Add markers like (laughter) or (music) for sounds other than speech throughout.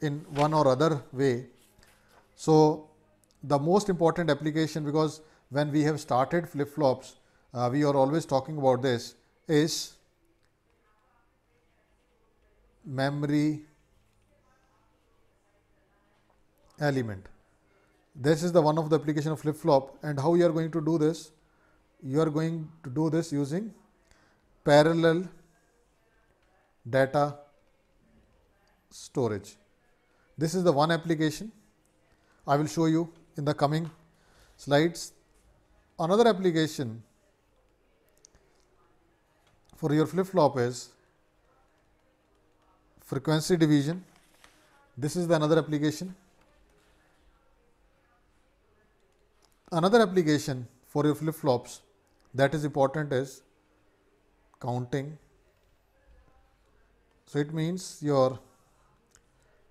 in one or other way. So, the most important application because when we have started flip flops, uh, we are always talking about this is memory element this is the one of the application of flip flop and how you are going to do this you are going to do this using parallel data storage this is the one application i will show you in the coming slides another application for your flip flop is frequency division this is the another application Another application for your flip flops that is important is counting. So, it means your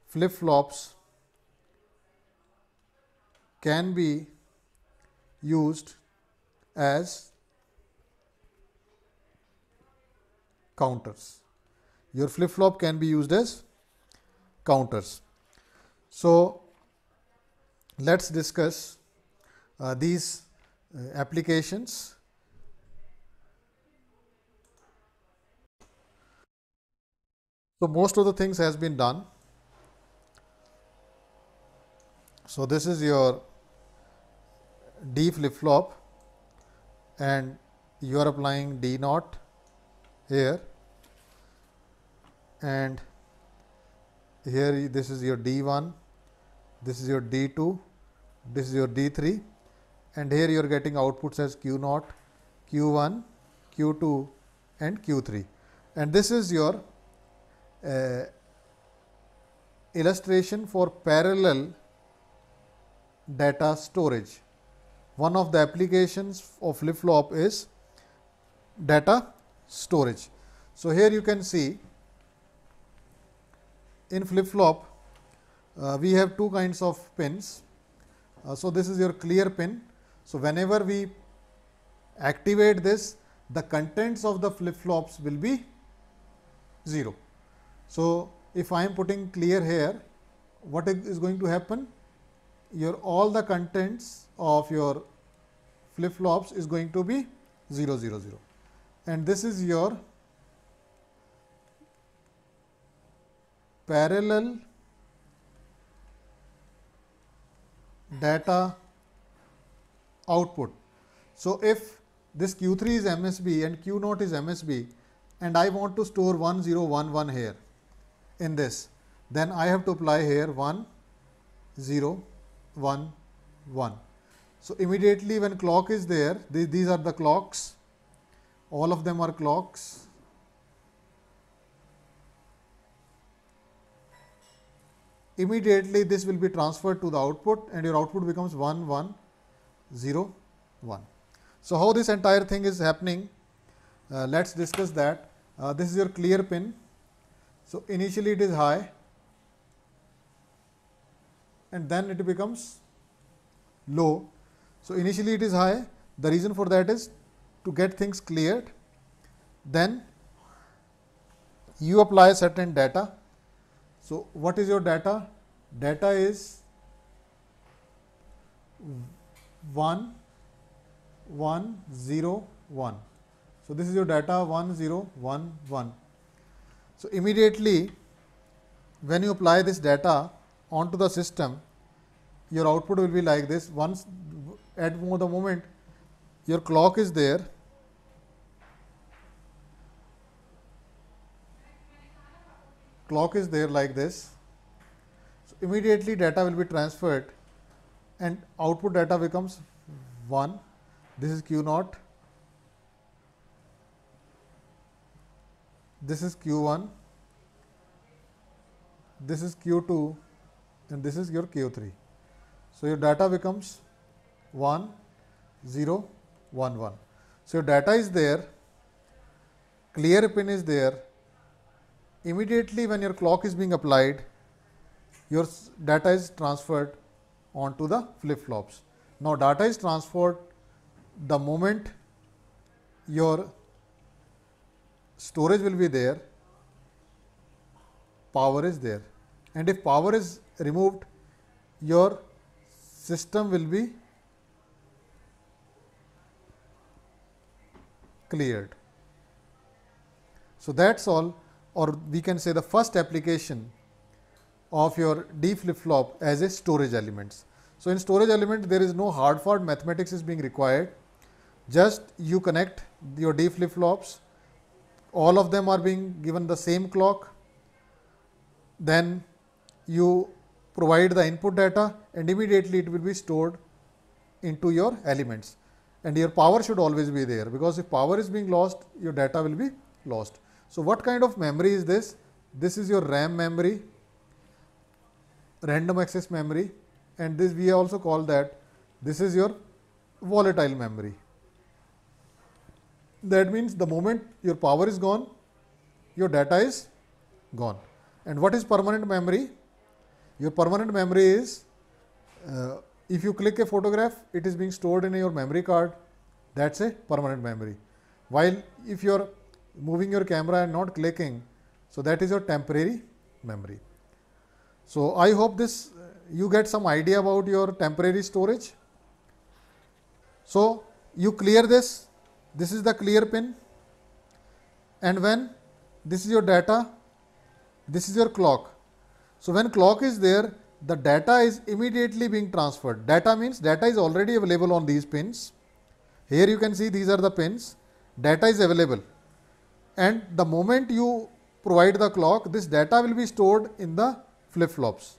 flip flops can be used as counters. Your flip flop can be used as counters. So, let us discuss uh, these uh, applications. So, most of the things has been done. So, this is your D flip flop and you are applying D naught here and here this is your D1, this is your D2, this is your D3 and here you are getting outputs as Q naught, Q 1, Q 2 and Q 3 and this is your uh, illustration for parallel data storage. One of the applications of flip flop is data storage. So, here you can see in flip flop uh, we have two kinds of pins. Uh, so, this is your clear pin so, whenever we activate this, the contents of the flip flops will be 0. So, if I am putting clear here, what is going to happen? Your all the contents of your flip flops is going to be 0 0 0 and this is your parallel data output. So, if this Q3 is MSB and Q0 is MSB and I want to store 1011 here in this, then I have to apply here 1011. So, immediately when clock is there, th these are the clocks, all of them are clocks. Immediately this will be transferred to the output and your output becomes 1111. 0 1. So, how this entire thing is happening, uh, let us discuss that. Uh, this is your clear pin. So, initially it is high and then it becomes low. So, initially it is high, the reason for that is to get things cleared, then you apply certain data. So, what is your data? Data is 1 1 0 1. So, this is your data 1 0 1 1. So, immediately when you apply this data onto the system, your output will be like this. Once at the moment your clock is there, clock is there like this. So, immediately data will be transferred and output data becomes 1. This is Q naught, this is Q 1, this is Q 2 and this is your Q 3. So, your data becomes 1, 0, 1, 1. So, your data is there, clear pin is there, immediately when your clock is being applied, your data is transferred onto the flip flops. Now, data is transferred the moment your storage will be there, power is there and if power is removed, your system will be cleared. So, that is all or we can say the first application of your D flip-flop as a storage elements. So, in storage element there is no hard fought mathematics is being required. Just you connect your D flip-flops, all of them are being given the same clock, then you provide the input data and immediately it will be stored into your elements and your power should always be there because if power is being lost your data will be lost. So, what kind of memory is this? This is your RAM memory random access memory and this we also call that this is your volatile memory. That means the moment your power is gone, your data is gone. And what is permanent memory? Your permanent memory is uh, if you click a photograph, it is being stored in your memory card. That's a permanent memory. While if you are moving your camera and not clicking, so that is your temporary memory. So, I hope this you get some idea about your temporary storage. So, you clear this, this is the clear pin and when this is your data, this is your clock. So, when clock is there, the data is immediately being transferred. Data means data is already available on these pins. Here you can see these are the pins, data is available and the moment you provide the clock, this data will be stored in the flip flops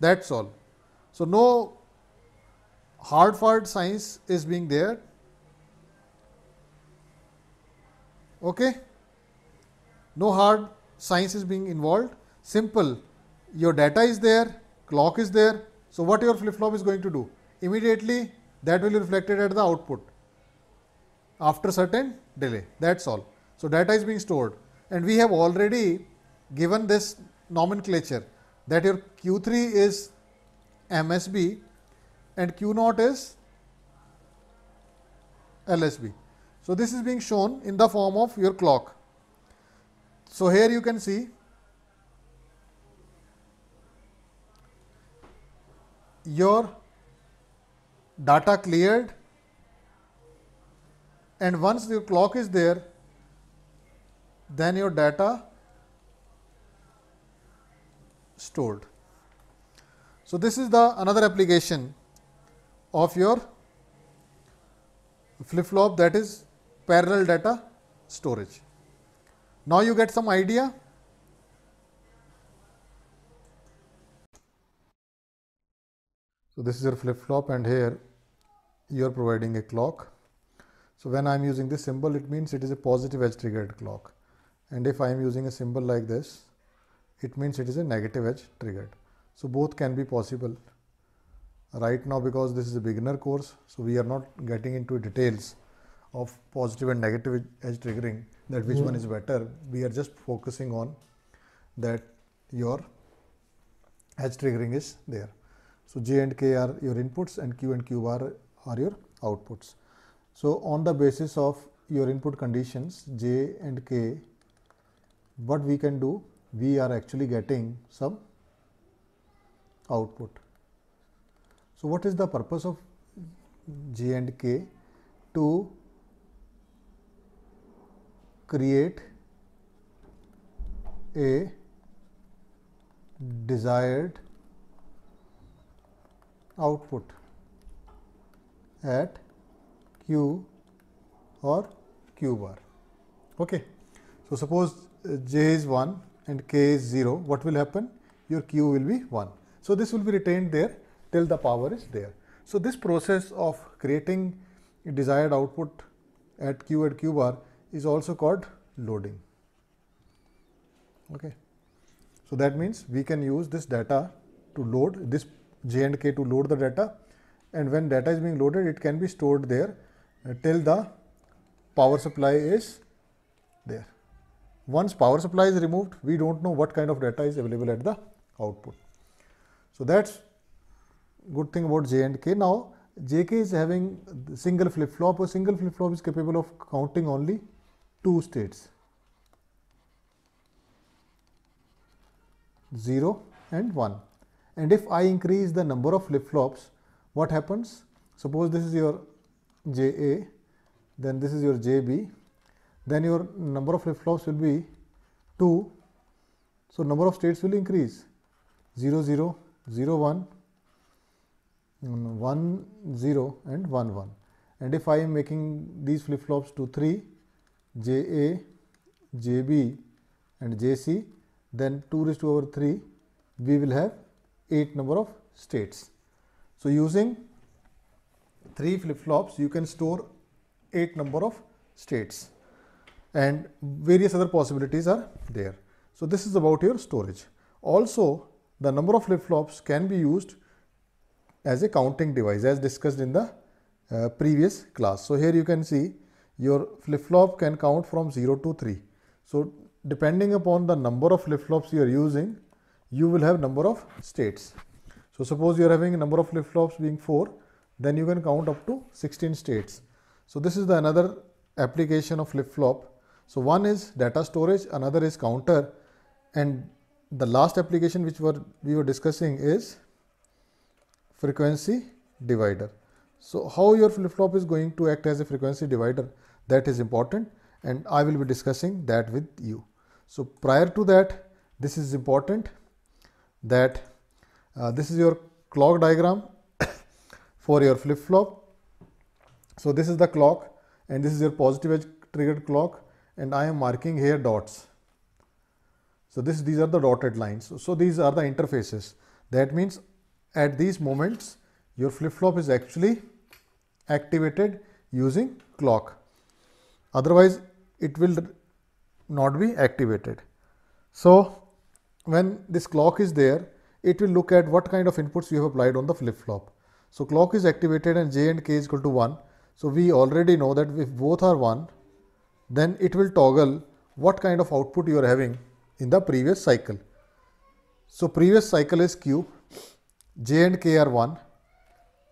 that is all. So, no hard fought science is being there. Okay. No hard science is being involved simple your data is there clock is there. So, what your flip flop is going to do immediately that will be reflected at the output after certain delay that is all. So, data is being stored and we have already given this nomenclature that your Q 3 is MSB and Q 0 is LSB. So, this is being shown in the form of your clock. So, here you can see your data cleared and once your clock is there then your data stored. So, this is the another application of your flip flop that is parallel data storage. Now, you get some idea So, this is your flip flop and here you are providing a clock. So, when I am using this symbol it means it is a positive edge triggered clock and if I am using a symbol like this it means it is a negative edge triggered. So, both can be possible right now because this is a beginner course. So, we are not getting into details of positive and negative edge triggering that which mm. one is better. We are just focusing on that your edge triggering is there. So, J and K are your inputs and Q and Q bar are your outputs. So, on the basis of your input conditions J and K, what we can do we are actually getting some output. So, what is the purpose of G and K? To create a desired output at Q or Q bar. Okay. So, suppose uh, J is 1 and k is 0, what will happen? Your q will be 1. So, this will be retained there till the power is there. So, this process of creating desired output at q at q bar is also called loading. Okay. So, that means we can use this data to load this j and k to load the data and when data is being loaded it can be stored there till the power supply is there. Once power supply is removed, we do not know what kind of data is available at the output. So, that is good thing about J and K. Now, JK is having single flip flop, a single flip flop is capable of counting only two states 0 and 1. And if I increase the number of flip flops, what happens? Suppose this is your JA, then this is your JB, then your number of flip flops will be 2. So, number of states will increase 0 0 0 1 1 0 and 1 1 and if I am making these flip flops to 3 J A, J B and J C then 2 raised to over 3 we will have 8 number of states. So, using 3 flip flops you can store 8 number of states and various other possibilities are there. So, this is about your storage. Also, the number of flip-flops can be used as a counting device as discussed in the uh, previous class. So, here you can see your flip-flop can count from 0 to 3. So, depending upon the number of flip-flops you are using, you will have number of states. So, suppose you are having a number of flip-flops being 4, then you can count up to 16 states. So, this is the another application of flip-flop so one is data storage, another is counter and the last application which were, we were discussing is frequency divider. So how your flip-flop is going to act as a frequency divider that is important and I will be discussing that with you. So prior to that this is important that uh, this is your clock diagram (coughs) for your flip-flop. So this is the clock and this is your positive edge triggered clock and I am marking here dots. So this these are the dotted lines. So, so these are the interfaces. That means at these moments your flip flop is actually activated using clock. Otherwise it will not be activated. So when this clock is there it will look at what kind of inputs you have applied on the flip flop. So clock is activated and j and k is equal to 1. So we already know that if both are 1 then it will toggle what kind of output you are having in the previous cycle. So, previous cycle is Q, J and K are 1,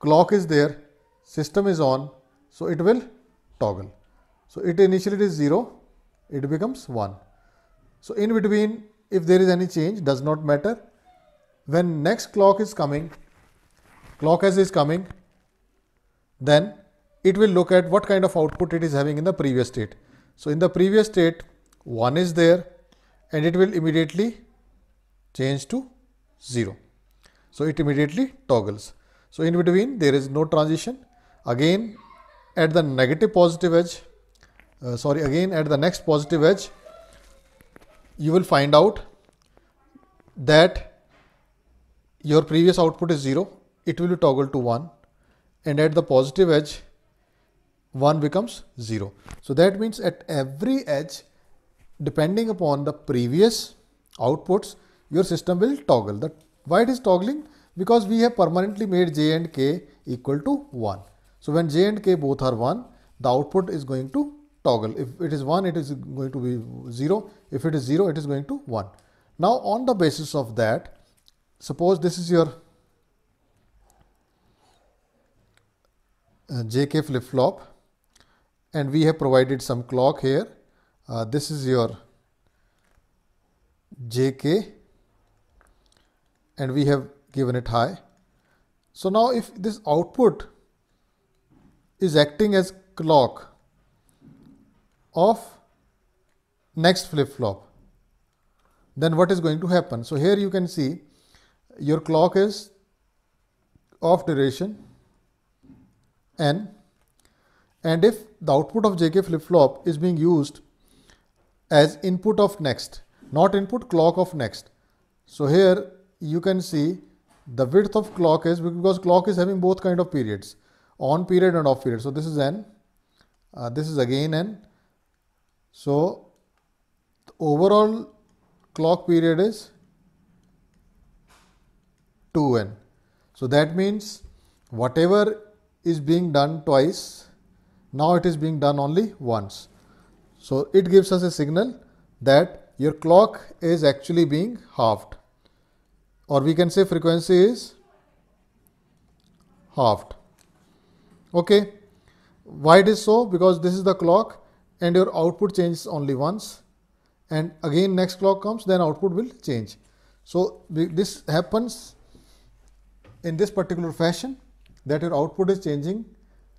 clock is there, system is on, so it will toggle. So, it initially is 0, it becomes 1. So, in between if there is any change does not matter. When next clock is coming, clock as is coming, then it will look at what kind of output it is having in the previous state. So, in the previous state 1 is there and it will immediately change to 0. So, it immediately toggles. So, in between there is no transition again at the negative positive edge uh, sorry again at the next positive edge you will find out that your previous output is 0 it will toggle to 1 and at the positive edge 1 becomes 0. So that means at every edge, depending upon the previous outputs, your system will toggle. The, why it is toggling? Because we have permanently made j and k equal to 1. So when j and k both are 1, the output is going to toggle. If it is 1, it is going to be 0. If it is 0, it is going to 1. Now on the basis of that, suppose this is your uh, JK flip-flop and we have provided some clock here. Uh, this is your JK and we have given it high. So now if this output is acting as clock of next flip flop, then what is going to happen? So here you can see your clock is of duration n and if the output of JK flip-flop is being used as input of next, not input clock of next. So here you can see the width of clock is because clock is having both kind of periods on period and off period. So this is n, uh, this is again n. So overall clock period is 2n. So that means whatever is being done twice now it is being done only once. So it gives us a signal that your clock is actually being halved or we can say frequency is halved. Okay. Why it is so? Because this is the clock and your output changes only once and again next clock comes then output will change. So this happens in this particular fashion that your output is changing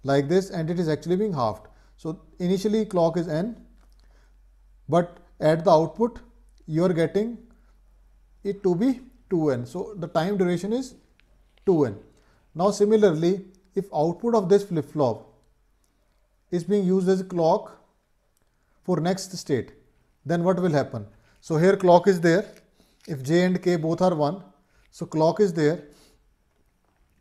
like this and it is actually being halved. So, initially clock is n, but at the output you are getting it to be 2n. So, the time duration is 2n. Now, similarly if output of this flip flop is being used as clock for next state, then what will happen? So, here clock is there if j and k both are 1. So, clock is there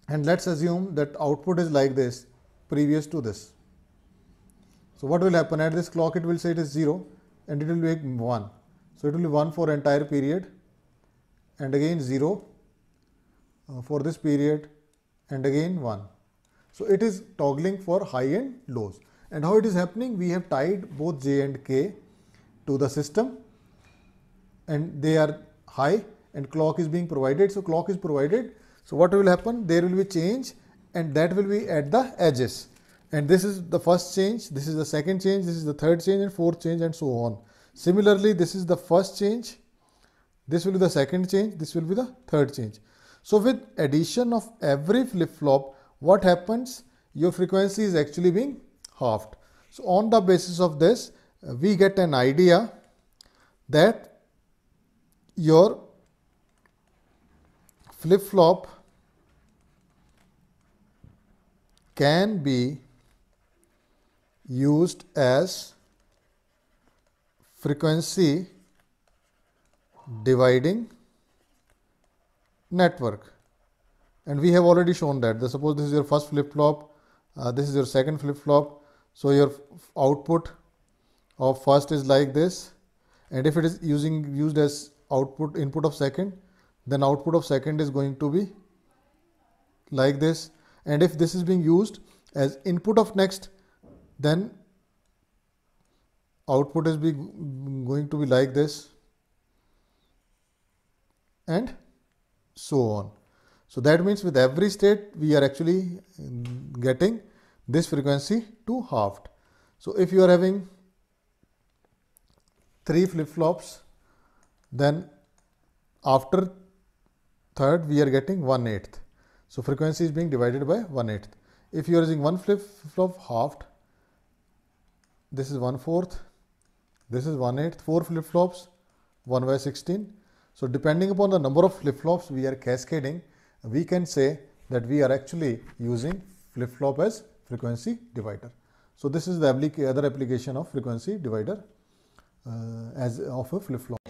and let us assume that output is like this previous to this. So what will happen at this clock it will say it is 0 and it will be 1. So it will be 1 for entire period and again 0 uh, for this period and again 1. So it is toggling for high and lows. And how it is happening? We have tied both j and k to the system and they are high and clock is being provided. So clock is provided. So what will happen? There will be change and that will be at the edges. And this is the first change, this is the second change, this is the third change and fourth change and so on. Similarly, this is the first change, this will be the second change, this will be the third change. So with addition of every flip-flop, what happens? Your frequency is actually being halved. So on the basis of this, we get an idea that your flip-flop can be used as frequency dividing network and we have already shown that the, suppose this is your first flip flop uh, this is your second flip flop so your output of first is like this and if it is using used as output input of second then output of second is going to be like this and if this is being used as input of next then output is be going to be like this and so on. So that means with every state we are actually getting this frequency to halved. So if you are having three flip-flops then after third we are getting one eighth so, frequency is being divided by 1 8th. If you are using one flip flop half, this is 1 4th, this is 1 8th, 4 flip flops, 1 by 16. So, depending upon the number of flip flops we are cascading, we can say that we are actually using flip flop as frequency divider. So, this is the other application of frequency divider uh, as of a flip flop.